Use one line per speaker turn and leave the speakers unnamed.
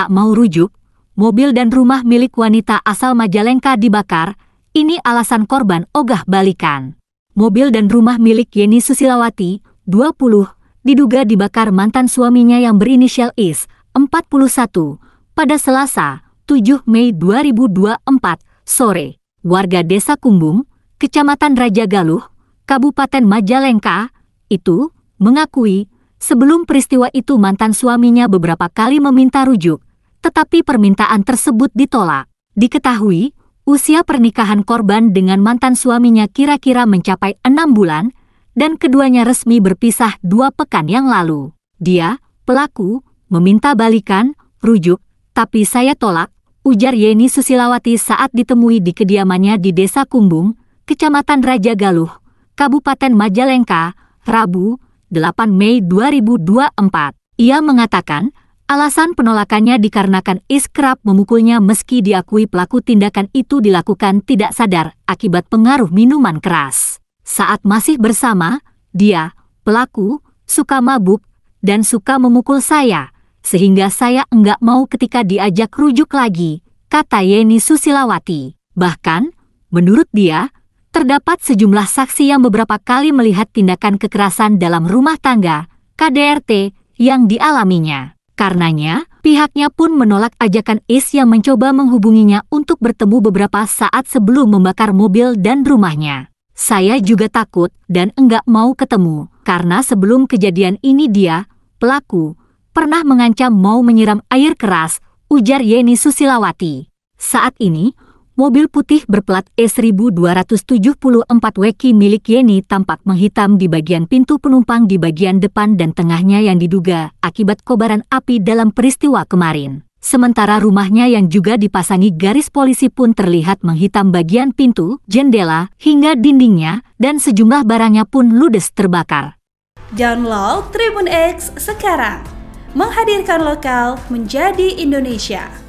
tak mau rujuk, mobil dan rumah milik wanita asal Majalengka dibakar, ini alasan korban ogah balikan. Mobil dan rumah milik Yeni Susilawati, 20, diduga dibakar mantan suaminya yang berinisial Is, 41, pada Selasa, 7 Mei 2024, sore. Warga Desa Kumbung, Kecamatan Raja Galuh, Kabupaten Majalengka, itu mengakui sebelum peristiwa itu mantan suaminya beberapa kali meminta rujuk, tetapi permintaan tersebut ditolak. Diketahui, usia pernikahan korban dengan mantan suaminya kira-kira mencapai enam bulan, dan keduanya resmi berpisah dua pekan yang lalu. Dia, pelaku, meminta balikan, rujuk, tapi saya tolak, ujar Yeni Susilawati saat ditemui di kediamannya di Desa Kumbung, Kecamatan Raja Galuh, Kabupaten Majalengka, Rabu, 8 Mei 2024. Ia mengatakan, Alasan penolakannya dikarenakan Iskrap memukulnya meski diakui pelaku tindakan itu dilakukan tidak sadar akibat pengaruh minuman keras. Saat masih bersama, dia, pelaku, suka mabuk dan suka memukul saya, sehingga saya enggak mau ketika diajak rujuk lagi, kata Yeni Susilawati. Bahkan, menurut dia, terdapat sejumlah saksi yang beberapa kali melihat tindakan kekerasan dalam rumah tangga, KDRT, yang dialaminya. Karenanya, pihaknya pun menolak ajakan Is yang mencoba menghubunginya untuk bertemu beberapa saat sebelum membakar mobil dan rumahnya. Saya juga takut dan enggak mau ketemu, karena sebelum kejadian ini dia, pelaku, pernah mengancam mau menyiram air keras, ujar Yeni Susilawati. Saat ini, mobil putih berplat E1274 Weki milik Yeni tampak menghitam di bagian pintu penumpang di bagian depan dan tengahnya yang diduga akibat kobaran api dalam peristiwa kemarin. Sementara rumahnya yang juga dipasangi garis polisi pun terlihat menghitam bagian pintu, jendela, hingga dindingnya, dan sejumlah barangnya pun ludes terbakar. Download Tribun X sekarang, menghadirkan lokal menjadi Indonesia.